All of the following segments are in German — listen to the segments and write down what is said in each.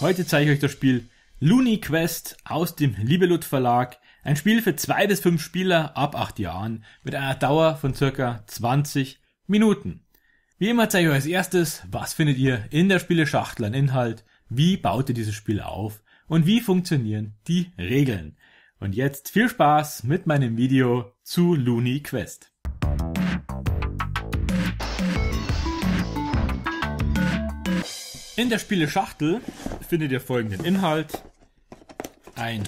Heute zeige ich euch das Spiel Looney Quest aus dem Liebelut Verlag. Ein Spiel für zwei bis fünf Spieler ab acht Jahren mit einer Dauer von circa 20 Minuten. Wie immer zeige ich euch als erstes, was findet ihr in der Spieleschachtel an Inhalt, wie baut ihr dieses Spiel auf und wie funktionieren die Regeln. Und jetzt viel Spaß mit meinem Video zu Looney Quest. In der Spieleschachtel findet ihr folgenden Inhalt. Ein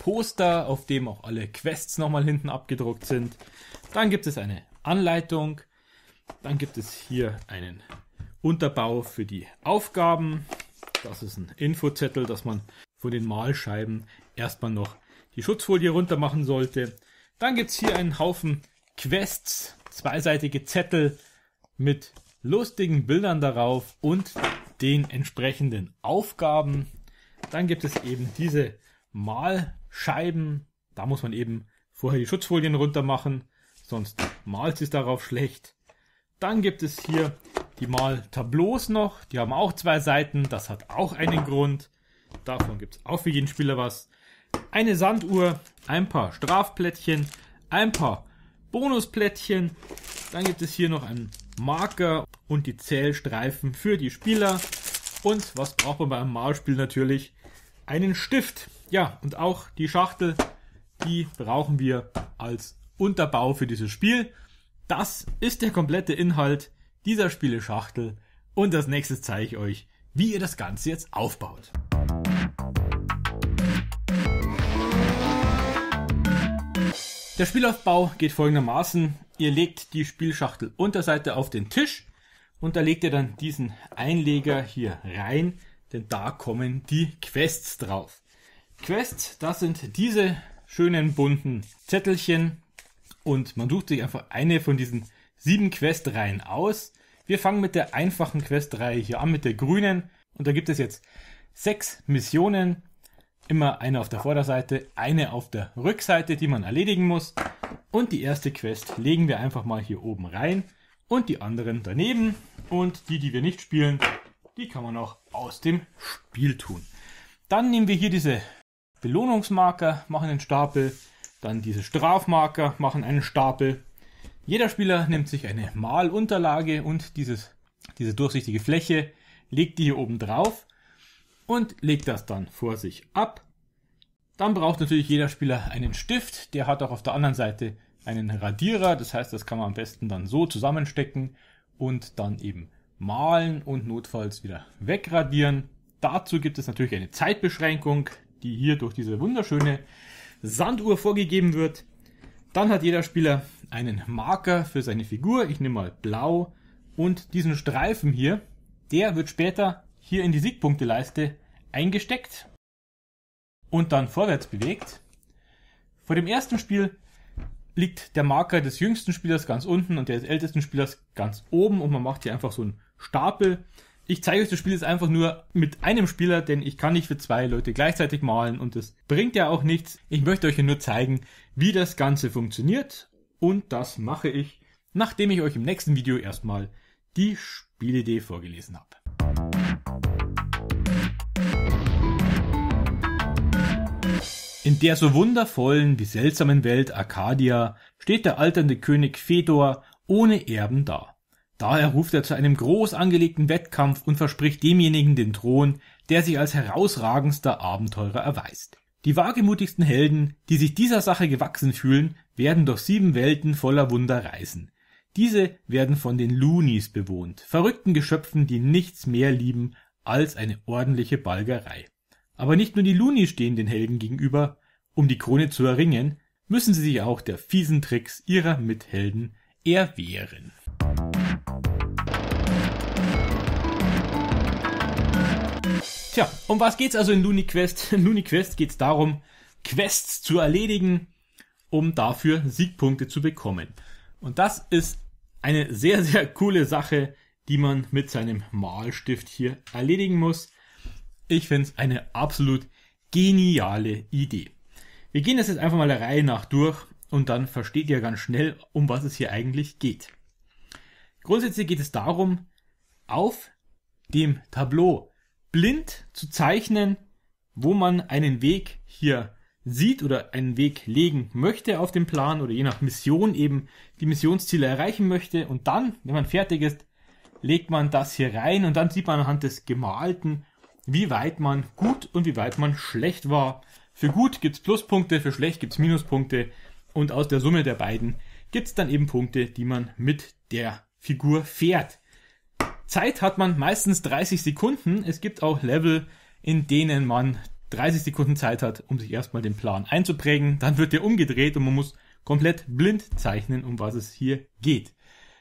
Poster, auf dem auch alle Quests nochmal hinten abgedruckt sind. Dann gibt es eine Anleitung. Dann gibt es hier einen Unterbau für die Aufgaben. Das ist ein Infozettel, das man von den Malscheiben erstmal noch die Schutzfolie runter machen sollte. Dann gibt es hier einen Haufen Quests, zweiseitige Zettel mit lustigen Bildern darauf und den entsprechenden Aufgaben. Dann gibt es eben diese Malscheiben. Da muss man eben vorher die Schutzfolien runter machen, sonst malt es darauf schlecht. Dann gibt es hier die Maltableaus noch. Die haben auch zwei Seiten. Das hat auch einen Grund. Davon gibt es auch für jeden Spieler was eine Sanduhr, ein paar Strafplättchen, ein paar Bonusplättchen. Dann gibt es hier noch einen Marker und die Zählstreifen für die Spieler. Und was braucht man bei einem Malspiel natürlich? Einen Stift. Ja, und auch die Schachtel, die brauchen wir als Unterbau für dieses Spiel. Das ist der komplette Inhalt dieser Spieleschachtel und das nächste zeige ich euch, wie ihr das Ganze jetzt aufbaut. Der Spielaufbau geht folgendermaßen. Ihr legt die Spielschachtel Unterseite auf den Tisch und da legt ihr dann diesen Einleger hier rein, denn da kommen die Quests drauf. Quests, das sind diese schönen bunten Zettelchen und man sucht sich einfach eine von diesen sieben Questreihen aus. Wir fangen mit der einfachen Questreihe hier an, mit der grünen und da gibt es jetzt sechs Missionen immer eine auf der Vorderseite, eine auf der Rückseite, die man erledigen muss. Und die erste Quest legen wir einfach mal hier oben rein und die anderen daneben. Und die, die wir nicht spielen, die kann man auch aus dem Spiel tun. Dann nehmen wir hier diese Belohnungsmarker, machen einen Stapel, dann diese Strafmarker, machen einen Stapel. Jeder Spieler nimmt sich eine Malunterlage und dieses, diese durchsichtige Fläche, legt die hier oben drauf und legt das dann vor sich ab. Dann braucht natürlich jeder Spieler einen Stift, der hat auch auf der anderen Seite einen Radierer, das heißt, das kann man am besten dann so zusammenstecken und dann eben malen und notfalls wieder wegradieren. Dazu gibt es natürlich eine Zeitbeschränkung, die hier durch diese wunderschöne Sanduhr vorgegeben wird. Dann hat jeder Spieler einen Marker für seine Figur, ich nehme mal blau und diesen Streifen hier, der wird später hier in die Siegpunkteleiste eingesteckt und dann vorwärts bewegt. Vor dem ersten Spiel liegt der Marker des jüngsten Spielers ganz unten und der des ältesten Spielers ganz oben und man macht hier einfach so einen Stapel. Ich zeige euch das Spiel jetzt einfach nur mit einem Spieler, denn ich kann nicht für zwei Leute gleichzeitig malen und das bringt ja auch nichts. Ich möchte euch hier nur zeigen, wie das Ganze funktioniert und das mache ich, nachdem ich euch im nächsten Video erstmal die Spielidee vorgelesen habe. In der so wundervollen wie seltsamen Welt Arcadia steht der alternde König Fedor ohne Erben da. Daher ruft er zu einem groß angelegten Wettkampf und verspricht demjenigen den Thron, der sich als herausragendster Abenteurer erweist. Die wagemutigsten Helden, die sich dieser Sache gewachsen fühlen, werden durch sieben Welten voller Wunder reisen. Diese werden von den Loonies bewohnt, verrückten Geschöpfen, die nichts mehr lieben als eine ordentliche Balgerei. Aber nicht nur die Loonies stehen den Helden gegenüber, um die Krone zu erringen, müssen sie sich auch der fiesen Tricks ihrer Mithelden erwehren. Tja, um was geht's also in Looney Quest? In Looney Quest geht's darum, Quests zu erledigen, um dafür Siegpunkte zu bekommen. Und das ist eine sehr, sehr coole Sache, die man mit seinem Malstift hier erledigen muss. Ich find's eine absolut geniale Idee. Wir gehen das jetzt einfach mal der Reihe nach durch und dann versteht ihr ganz schnell, um was es hier eigentlich geht. Grundsätzlich geht es darum, auf dem Tableau blind zu zeichnen, wo man einen Weg hier sieht oder einen Weg legen möchte auf dem Plan oder je nach Mission eben die Missionsziele erreichen möchte und dann, wenn man fertig ist, legt man das hier rein und dann sieht man anhand des gemalten, wie weit man gut und wie weit man schlecht war für gut gibt's Pluspunkte, für schlecht gibt's Minuspunkte und aus der Summe der beiden gibt's dann eben Punkte, die man mit der Figur fährt. Zeit hat man meistens 30 Sekunden. Es gibt auch Level, in denen man 30 Sekunden Zeit hat, um sich erstmal den Plan einzuprägen. Dann wird der umgedreht und man muss komplett blind zeichnen, um was es hier geht.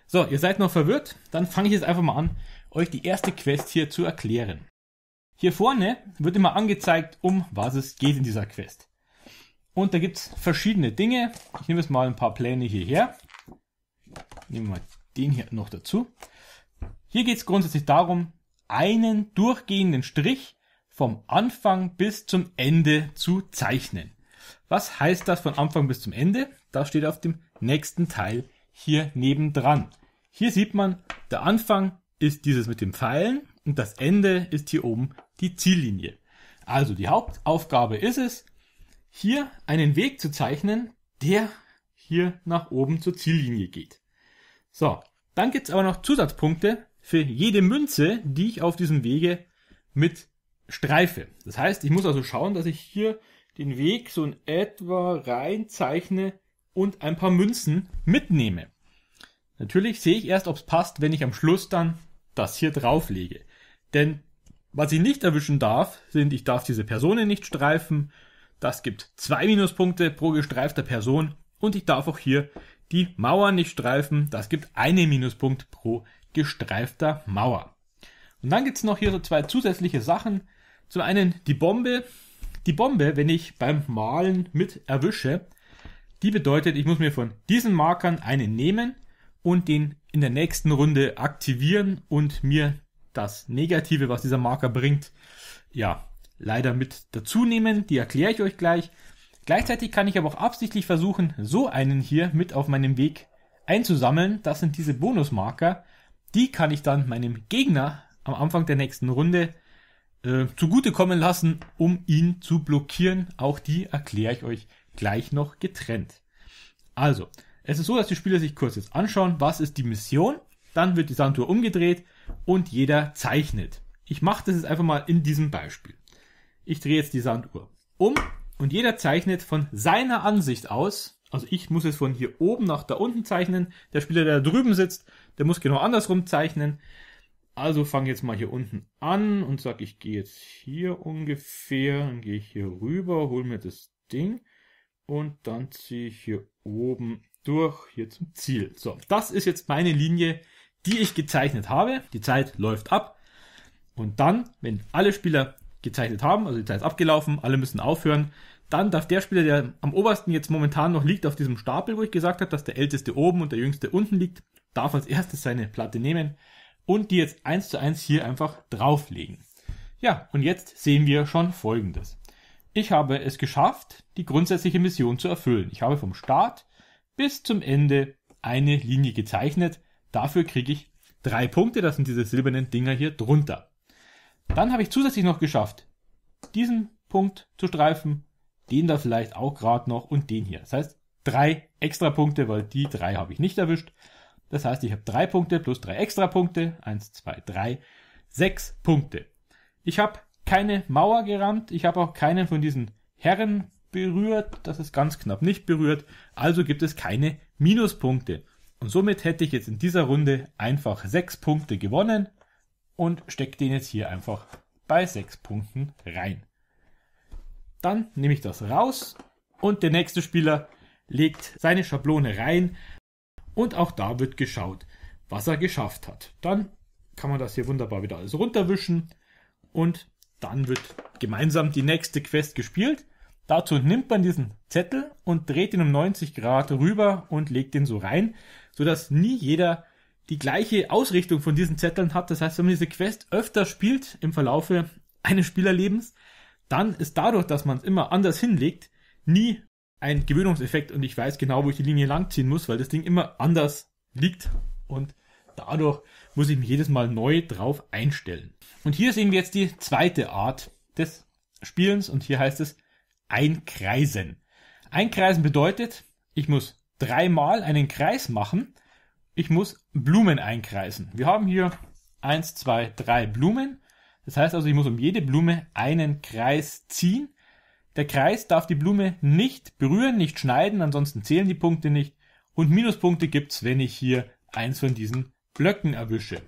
So, ihr seid noch verwirrt? Dann fange ich jetzt einfach mal an, euch die erste Quest hier zu erklären. Hier vorne wird immer angezeigt, um was es geht in dieser Quest. Und da gibt's verschiedene Dinge. Ich nehme jetzt mal ein paar Pläne hierher. Nehmen wir mal den hier noch dazu. Hier geht's grundsätzlich darum, einen durchgehenden Strich vom Anfang bis zum Ende zu zeichnen. Was heißt das von Anfang bis zum Ende? Das steht auf dem nächsten Teil hier nebendran. Hier sieht man, der Anfang ist dieses mit dem Pfeilen und das Ende ist hier oben die Ziellinie. Also die Hauptaufgabe ist es, hier einen Weg zu zeichnen, der hier nach oben zur Ziellinie geht. So, dann gibt's aber noch Zusatzpunkte für jede Münze, die ich auf diesem Wege mit streife. Das heißt, ich muss also schauen, dass ich hier den Weg so in etwa rein zeichne und ein paar Münzen mitnehme. Natürlich sehe ich erst, ob's passt, wenn ich am Schluss dann das hier drauflege. Denn was ich nicht erwischen darf, sind, ich darf diese Personen nicht streifen. Das gibt zwei Minuspunkte pro gestreifter Person. Und ich darf auch hier die Mauer nicht streifen. Das gibt einen Minuspunkt pro gestreifter Mauer. Und dann gibt's noch hier so zwei zusätzliche Sachen. Zum einen die Bombe. Die Bombe, wenn ich beim Malen mit erwische, die bedeutet, ich muss mir von diesen Markern einen nehmen und den in der nächsten Runde aktivieren und mir das Negative, was dieser Marker bringt, ja, leider mit dazu nehmen. Die erkläre ich euch gleich. Gleichzeitig kann ich aber auch absichtlich versuchen, so einen hier mit auf meinem Weg einzusammeln. Das sind diese Bonusmarker. Die kann ich dann meinem Gegner am Anfang der nächsten Runde äh, zugutekommen lassen, um ihn zu blockieren. Auch die erkläre ich euch gleich noch getrennt. Also, es ist so, dass die Spieler sich kurz jetzt anschauen, was ist die Mission. Dann wird die Sandtour umgedreht und jeder zeichnet. Ich mache das jetzt einfach mal in diesem Beispiel. Ich drehe jetzt die Sanduhr um und jeder zeichnet von seiner Ansicht aus. Also ich muss es von hier oben nach da unten zeichnen. Der Spieler, der da drüben sitzt, der muss genau andersrum zeichnen. Also fange jetzt mal hier unten an und sage, ich gehe jetzt hier ungefähr, dann gehe ich hier rüber, hole mir das Ding und dann ziehe ich hier oben durch, hier zum Ziel. So, das ist jetzt meine Linie, die ich gezeichnet habe. Die Zeit läuft ab. Und dann, wenn alle Spieler gezeichnet haben, also die Zeit ist abgelaufen, alle müssen aufhören, dann darf der Spieler, der am obersten jetzt momentan noch liegt auf diesem Stapel, wo ich gesagt habe, dass der älteste oben und der jüngste unten liegt, darf als erstes seine Platte nehmen und die jetzt eins zu eins hier einfach drauflegen. Ja, und jetzt sehen wir schon Folgendes. Ich habe es geschafft, die grundsätzliche Mission zu erfüllen. Ich habe vom Start bis zum Ende eine Linie gezeichnet. Dafür kriege ich drei Punkte, das sind diese silbernen Dinger hier drunter. Dann habe ich zusätzlich noch geschafft, diesen Punkt zu streifen, den da vielleicht auch gerade noch und den hier. Das heißt, drei extra Punkte, weil die drei habe ich nicht erwischt. Das heißt, ich habe drei Punkte plus drei extra Punkte. Eins, zwei, drei, sechs Punkte. Ich habe keine Mauer gerammt, ich habe auch keinen von diesen Herren berührt, das ist ganz knapp nicht berührt, also gibt es keine Minuspunkte. Und somit hätte ich jetzt in dieser Runde einfach sechs Punkte gewonnen und stecke den jetzt hier einfach bei sechs Punkten rein. Dann nehme ich das raus und der nächste Spieler legt seine Schablone rein und auch da wird geschaut, was er geschafft hat. Dann kann man das hier wunderbar wieder alles runterwischen und dann wird gemeinsam die nächste Quest gespielt. Dazu nimmt man diesen Zettel und dreht ihn um 90 Grad rüber und legt ihn so rein, sodass nie jeder die gleiche Ausrichtung von diesen Zetteln hat. Das heißt, wenn man diese Quest öfter spielt im Verlaufe eines Spielerlebens, dann ist dadurch, dass man es immer anders hinlegt, nie ein Gewöhnungseffekt und ich weiß genau, wo ich die Linie langziehen muss, weil das Ding immer anders liegt und dadurch muss ich mich jedes Mal neu drauf einstellen. Und hier sehen wir jetzt die zweite Art des Spielens und hier heißt es Einkreisen. Einkreisen bedeutet, ich muss dreimal einen Kreis machen. Ich muss Blumen einkreisen. Wir haben hier eins, zwei, drei Blumen. Das heißt also, ich muss um jede Blume einen Kreis ziehen. Der Kreis darf die Blume nicht berühren, nicht schneiden, ansonsten zählen die Punkte nicht. Und Minuspunkte gibt es, wenn ich hier eins von diesen Blöcken erwische.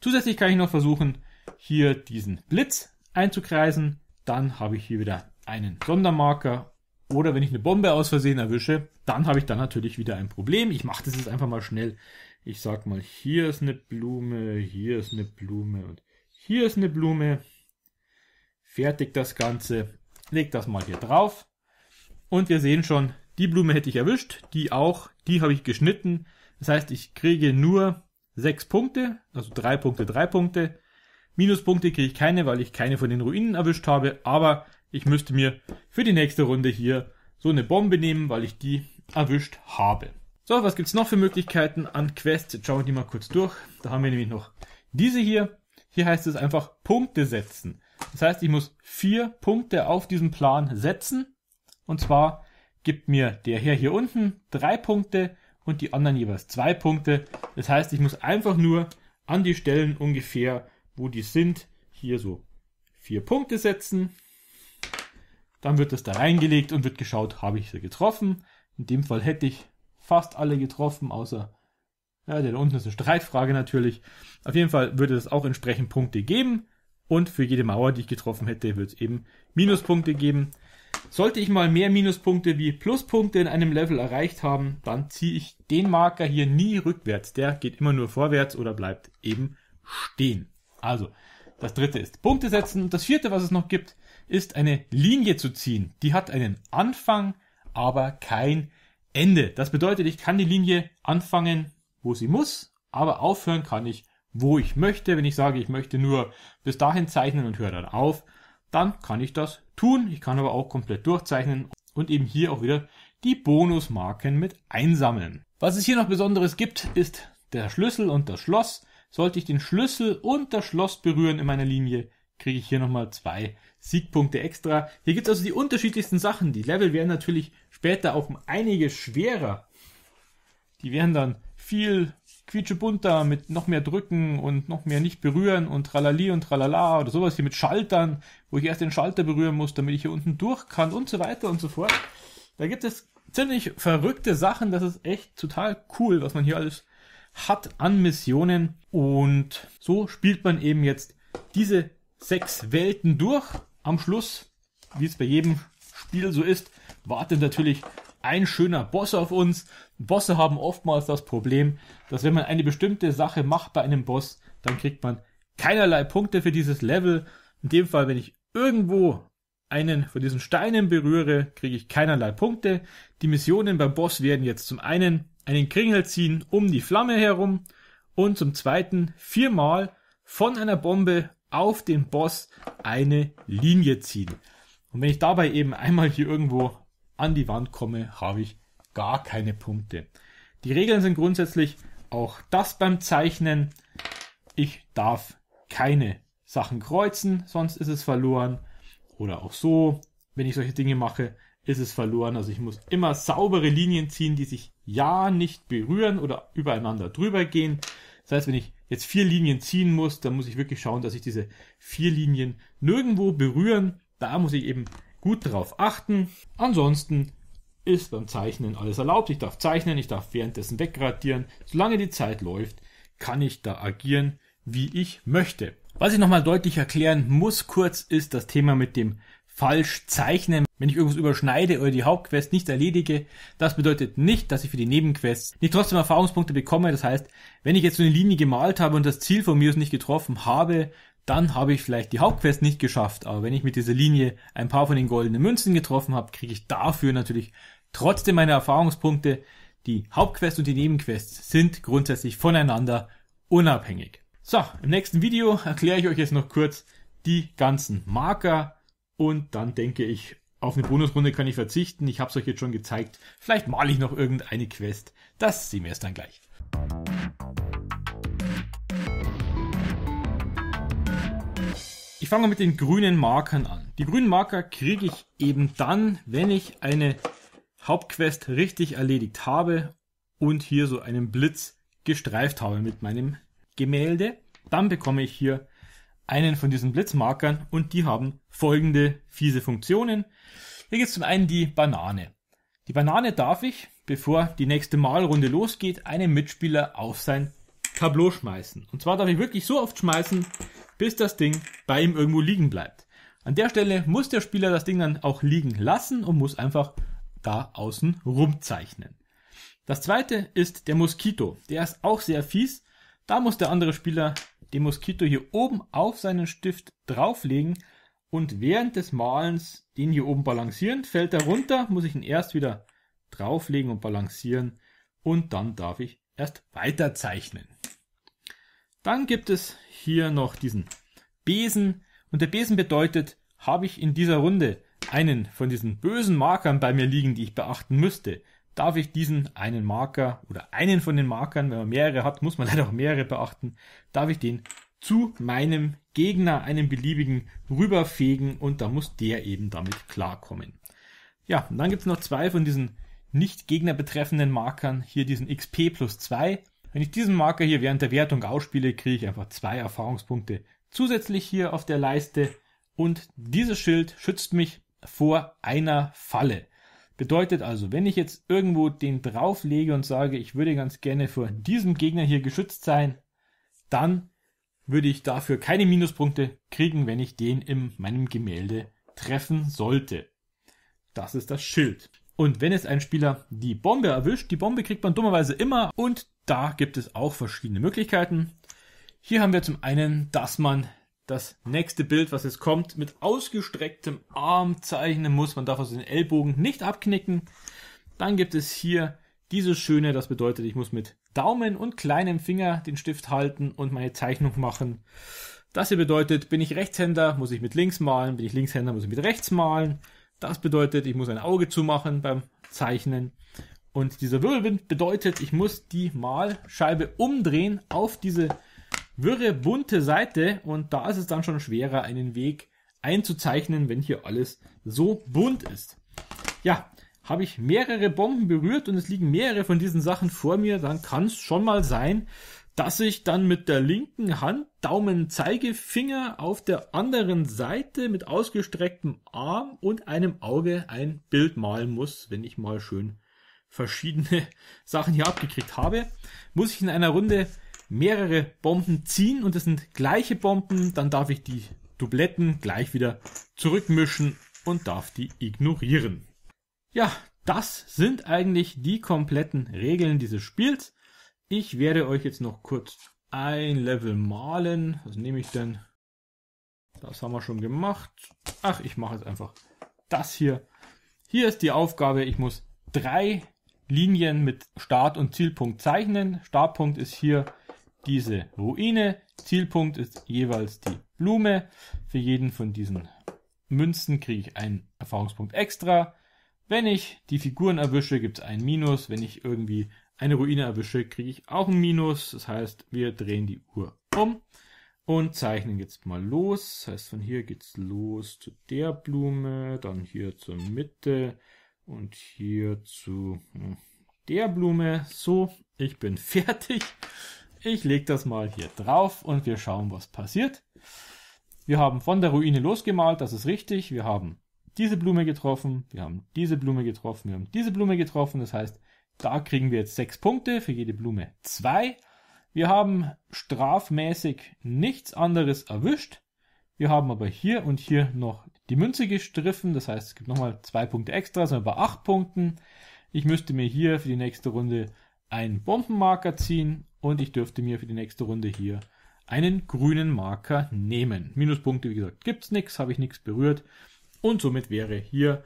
Zusätzlich kann ich noch versuchen, hier diesen Blitz einzukreisen. Dann habe ich hier wieder einen Sondermarker oder wenn ich eine Bombe aus Versehen erwische, dann habe ich dann natürlich wieder ein Problem. Ich mache das jetzt einfach mal schnell. Ich sag mal, hier ist eine Blume, hier ist eine Blume und hier ist eine Blume. Fertig das Ganze. Leg das mal hier drauf. Und wir sehen schon, die Blume hätte ich erwischt, die auch, die habe ich geschnitten. Das heißt, ich kriege nur sechs Punkte, also drei Punkte, drei Punkte. Minuspunkte kriege ich keine, weil ich keine von den Ruinen erwischt habe, aber ich müsste mir für die nächste Runde hier so eine Bombe nehmen, weil ich die erwischt habe. So, was gibt es noch für Möglichkeiten an Quests? Jetzt schauen wir die mal kurz durch. Da haben wir nämlich noch diese hier. Hier heißt es einfach Punkte setzen. Das heißt, ich muss vier Punkte auf diesen Plan setzen. Und zwar gibt mir der Herr hier unten drei Punkte und die anderen jeweils zwei Punkte. Das heißt, ich muss einfach nur an die Stellen ungefähr, wo die sind, hier so vier Punkte setzen. Dann wird das da reingelegt und wird geschaut, habe ich sie getroffen. In dem Fall hätte ich fast alle getroffen, außer ja, der da unten ist eine Streitfrage natürlich. Auf jeden Fall würde es auch entsprechend Punkte geben. Und für jede Mauer, die ich getroffen hätte, wird es eben Minuspunkte geben. Sollte ich mal mehr Minuspunkte wie Pluspunkte in einem Level erreicht haben, dann ziehe ich den Marker hier nie rückwärts. Der geht immer nur vorwärts oder bleibt eben stehen. Also, das dritte ist Punkte setzen. Und das vierte, was es noch gibt, ist eine Linie zu ziehen. Die hat einen Anfang, aber kein Ende. Das bedeutet, ich kann die Linie anfangen, wo sie muss, aber aufhören kann ich, wo ich möchte. Wenn ich sage, ich möchte nur bis dahin zeichnen und höre dann auf, dann kann ich das tun. Ich kann aber auch komplett durchzeichnen und eben hier auch wieder die Bonusmarken mit einsammeln. Was es hier noch Besonderes gibt, ist der Schlüssel und das Schloss. Sollte ich den Schlüssel und das Schloss berühren in meiner Linie, kriege ich hier nochmal zwei Siegpunkte extra. Hier gibt es also die unterschiedlichsten Sachen. Die Level werden natürlich später auch um einige schwerer. Die werden dann viel quietschebunter mit noch mehr drücken und noch mehr nicht berühren und tralali und tralala oder sowas hier mit Schaltern, wo ich erst den Schalter berühren muss, damit ich hier unten durch kann und so weiter und so fort. Da gibt es ziemlich verrückte Sachen. Das ist echt total cool, was man hier alles hat an Missionen. Und so spielt man eben jetzt diese sechs Welten durch. Am Schluss, wie es bei jedem Spiel so ist, wartet natürlich ein schöner Boss auf uns. Bosse haben oftmals das Problem, dass wenn man eine bestimmte Sache macht bei einem Boss, dann kriegt man keinerlei Punkte für dieses Level. In dem Fall, wenn ich irgendwo einen von diesen Steinen berühre, kriege ich keinerlei Punkte. Die Missionen beim Boss werden jetzt zum einen einen Kringel ziehen um die Flamme herum und zum zweiten viermal von einer Bombe auf den Boss eine Linie ziehen. Und wenn ich dabei eben einmal hier irgendwo an die Wand komme, habe ich gar keine Punkte. Die Regeln sind grundsätzlich auch das beim Zeichnen. Ich darf keine Sachen kreuzen, sonst ist es verloren. Oder auch so, wenn ich solche Dinge mache, ist es verloren. Also ich muss immer saubere Linien ziehen, die sich ja nicht berühren oder übereinander drüber gehen. Das heißt, wenn ich jetzt vier Linien ziehen muss, dann muss ich wirklich schauen, dass ich diese vier Linien nirgendwo berühren. Da muss ich eben gut darauf achten. Ansonsten ist beim Zeichnen alles erlaubt. Ich darf zeichnen, ich darf währenddessen wegradieren. Solange die Zeit läuft, kann ich da agieren, wie ich möchte. Was ich nochmal deutlich erklären muss kurz, ist das Thema mit dem falsch zeichnen, wenn ich irgendwas überschneide oder die Hauptquest nicht erledige. Das bedeutet nicht, dass ich für die Nebenquests nicht trotzdem Erfahrungspunkte bekomme. Das heißt, wenn ich jetzt so eine Linie gemalt habe und das Ziel von mir nicht getroffen habe, dann habe ich vielleicht die Hauptquest nicht geschafft. Aber wenn ich mit dieser Linie ein paar von den goldenen Münzen getroffen habe, kriege ich dafür natürlich trotzdem meine Erfahrungspunkte. Die Hauptquest und die Nebenquests sind grundsätzlich voneinander unabhängig. So, im nächsten Video erkläre ich euch jetzt noch kurz die ganzen Marker, und dann denke ich, auf eine Bonusrunde kann ich verzichten. Ich habe es euch jetzt schon gezeigt. Vielleicht male ich noch irgendeine Quest. Das sehen wir erst dann gleich. Ich fange mit den grünen Markern an. Die grünen Marker kriege ich eben dann, wenn ich eine Hauptquest richtig erledigt habe und hier so einen Blitz gestreift habe mit meinem Gemälde. Dann bekomme ich hier einen von diesen Blitzmarkern und die haben folgende fiese Funktionen. Hier gibt es zum einen die Banane. Die Banane darf ich, bevor die nächste Malrunde losgeht, einem Mitspieler auf sein Tableau schmeißen. Und zwar darf ich wirklich so oft schmeißen, bis das Ding bei ihm irgendwo liegen bleibt. An der Stelle muss der Spieler das Ding dann auch liegen lassen und muss einfach da außen rumzeichnen. Das zweite ist der Moskito. Der ist auch sehr fies. Da muss der andere Spieler den Moskito hier oben auf seinen Stift drauflegen und während des Malens den hier oben balancieren. Fällt er runter, muss ich ihn erst wieder drauflegen und balancieren und dann darf ich erst weiter zeichnen. Dann gibt es hier noch diesen Besen und der Besen bedeutet, habe ich in dieser Runde einen von diesen bösen Markern bei mir liegen, die ich beachten müsste, darf ich diesen einen Marker oder einen von den Markern, wenn man mehrere hat, muss man leider auch mehrere beachten, darf ich den zu meinem Gegner, einem beliebigen, rüberfegen und da muss der eben damit klarkommen. Ja, und dann gibt's noch zwei von diesen nicht Gegner betreffenden Markern, hier diesen XP plus zwei. Wenn ich diesen Marker hier während der Wertung ausspiele, kriege ich einfach zwei Erfahrungspunkte zusätzlich hier auf der Leiste und dieses Schild schützt mich vor einer Falle. Bedeutet also, wenn ich jetzt irgendwo den drauflege und sage, ich würde ganz gerne vor diesem Gegner hier geschützt sein, dann würde ich dafür keine Minuspunkte kriegen, wenn ich den in meinem Gemälde treffen sollte. Das ist das Schild. Und wenn jetzt ein Spieler die Bombe erwischt, die Bombe kriegt man dummerweise immer und da gibt es auch verschiedene Möglichkeiten. Hier haben wir zum einen, dass man das nächste Bild, was jetzt kommt, mit ausgestrecktem Arm zeichnen muss. Man darf also den Ellbogen nicht abknicken. Dann gibt es hier dieses schöne, das bedeutet, ich muss mit Daumen und kleinem Finger den Stift halten und meine Zeichnung machen. Das hier bedeutet, bin ich Rechtshänder, muss ich mit links malen, bin ich Linkshänder, muss ich mit rechts malen. Das bedeutet, ich muss ein Auge zumachen beim Zeichnen. Und dieser Wirbelwind bedeutet, ich muss die Malscheibe umdrehen auf diese wirre, bunte Seite und da ist es dann schon schwerer, einen Weg einzuzeichnen, wenn hier alles so bunt ist. Ja, habe ich mehrere Bomben berührt und es liegen mehrere von diesen Sachen vor mir, dann kann es schon mal sein, dass ich dann mit der linken Hand, Daumen, Zeigefinger auf der anderen Seite mit ausgestrecktem Arm und einem Auge ein Bild malen muss, wenn ich mal schön verschiedene Sachen hier abgekriegt habe, muss ich in einer Runde mehrere Bomben ziehen und das sind gleiche Bomben, dann darf ich die Dubletten gleich wieder zurückmischen und darf die ignorieren. Ja, das sind eigentlich die kompletten Regeln dieses Spiels. Ich werde euch jetzt noch kurz ein Level malen. Was nehme ich denn? Das haben wir schon gemacht. Ach, ich mache jetzt einfach das hier. Hier ist die Aufgabe, ich muss drei Linien mit Start und Zielpunkt zeichnen. Startpunkt ist hier diese Ruine. Zielpunkt ist jeweils die Blume. Für jeden von diesen Münzen kriege ich einen Erfahrungspunkt extra. Wenn ich die Figuren erwische, gibt es einen Minus. Wenn ich irgendwie eine Ruine erwische, kriege ich auch einen Minus. Das heißt, wir drehen die Uhr um und zeichnen jetzt mal los. Das heißt, von hier geht es los zu der Blume, dann hier zur Mitte und hier zu hm, der Blume. So, ich bin fertig. Ich lege das mal hier drauf und wir schauen, was passiert. Wir haben von der Ruine losgemalt, das ist richtig. Wir haben diese Blume getroffen, wir haben diese Blume getroffen, wir haben diese Blume getroffen. Das heißt, da kriegen wir jetzt sechs Punkte, für jede Blume zwei. Wir haben strafmäßig nichts anderes erwischt. Wir haben aber hier und hier noch die Münze gestriffen. Das heißt, es gibt nochmal zwei Punkte extra, sind wir bei acht Punkten. Ich müsste mir hier für die nächste Runde ein Bombenmarker ziehen und ich dürfte mir für die nächste Runde hier einen grünen Marker nehmen. Minuspunkte, wie gesagt, gibt's nichts, habe ich nichts berührt. Und somit wäre hier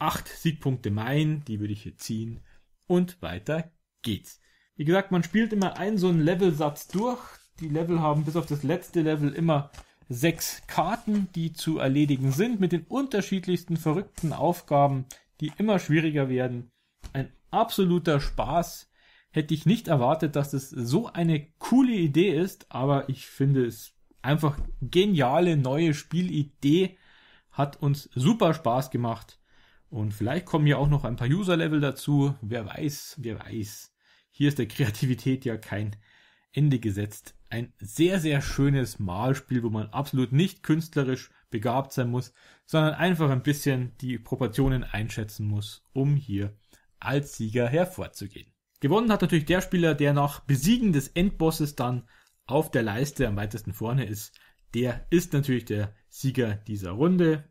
acht Siegpunkte mein, die würde ich hier ziehen. Und weiter geht's. Wie gesagt, man spielt immer einen so einen Levelsatz durch. Die Level haben bis auf das letzte Level immer sechs Karten, die zu erledigen sind, mit den unterschiedlichsten verrückten Aufgaben, die immer schwieriger werden. Ein absoluter Spaß Hätte ich nicht erwartet, dass das so eine coole Idee ist, aber ich finde es einfach geniale neue Spielidee. Hat uns super Spaß gemacht. Und vielleicht kommen ja auch noch ein paar User-Level dazu. Wer weiß, wer weiß. Hier ist der Kreativität ja kein Ende gesetzt. Ein sehr, sehr schönes Malspiel, wo man absolut nicht künstlerisch begabt sein muss, sondern einfach ein bisschen die Proportionen einschätzen muss, um hier als Sieger hervorzugehen. Gewonnen hat natürlich der Spieler, der nach Besiegen des Endbosses dann auf der Leiste am weitesten vorne ist. Der ist natürlich der Sieger dieser Runde.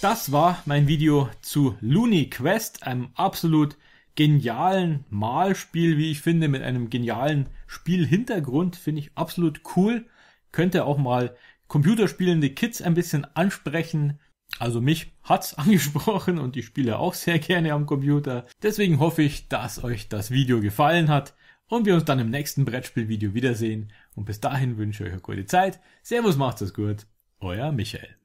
Das war mein Video zu Looney Quest, einem absolut genialen Malspiel, wie ich finde, mit einem genialen Spielhintergrund, finde ich absolut cool. Könnte auch mal computerspielende Kids ein bisschen ansprechen. Also mich hat's angesprochen und ich spiele auch sehr gerne am Computer. Deswegen hoffe ich, dass euch das Video gefallen hat und wir uns dann im nächsten Brettspielvideo wiedersehen. Und bis dahin wünsche ich euch eine gute Zeit. Servus, macht's es gut. Euer Michael.